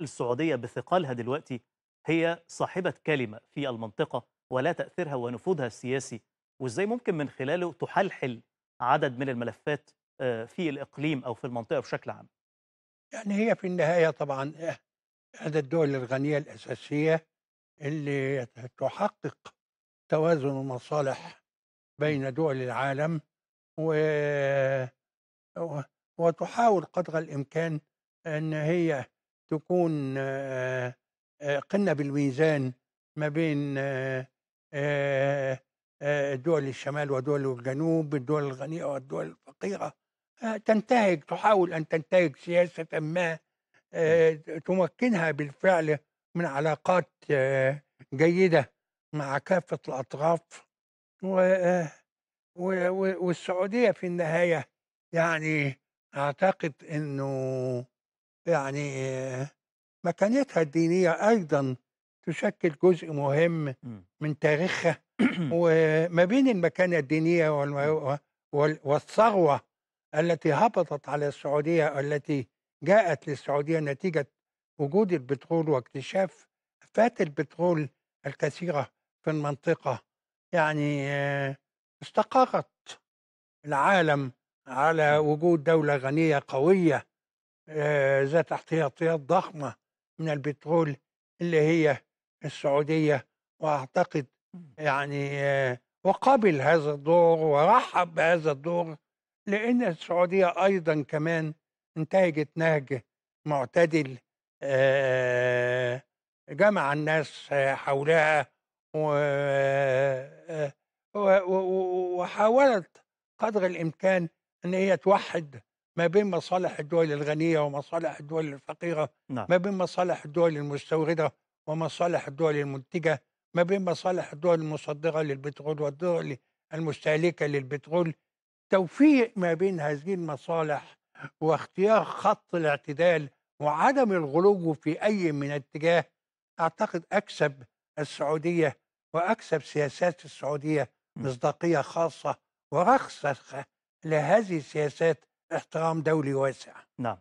السعودية بثقلها دلوقتي هي صاحبة كلمة في المنطقة ولا تأثيرها ونفوذها السياسي وإزاي ممكن من خلاله تحلحل عدد من الملفات آه، في الإقليم أو في المنطقة بشكل عام يعني هي في النهاية طبعا إحدى آه، الدول الغنية الأساسية اللي تحقق توازن المصالح بين دول العالم و... وتحاول قدر الإمكان أن هي تكون قنة بالميزان ما بين دول الشمال ودول الجنوب الدول الغنية والدول الفقيرة تنتهج تحاول أن تنتهج سياسة ما نعم. تمكنها بالفعل من علاقات جيدة مع كافة الأطراف و والسعودية في النهاية يعني أعتقد أنه يعني مكانتها الدينية أيضا تشكل جزء مهم إمم. من تاريخها وما بين المكانة الدينية إمم. والثروة التي هبطت على السعودية التي جاءت للسعودية نتيجة وجود البترول واكتشاف فات البترول الكثيرة في المنطقة يعني استقرت العالم على إمم. وجود دولة غنية قوية آه، ذات احتياطيات ضخمة من البترول اللي هي السعودية وأعتقد يعني آه، وقبل هذا الدور ورحب بهذا الدور لأن السعودية أيضا كمان انتهجت نهج معتدل آه، جمع الناس حولها وحاولت قدر الإمكان أن هي توحد ما بين مصالح الدول الغنية ومصالح الدول الفقيرة نعم. ما بين مصالح الدول المستوردة ومصالح الدول المنتجة ما بين مصالح الدول المصدرة للبترول والدول المستهلكة للبترول توفيق ما بين هذه المصالح واختيار خط الاعتدال وعدم الغلو في أي من اتجاه أعتقد أكسب السعودية وأكسب سياسات السعودية نعم. مصداقية خاصة ورخصة لهذه السياسات احترام دولي واسع نعم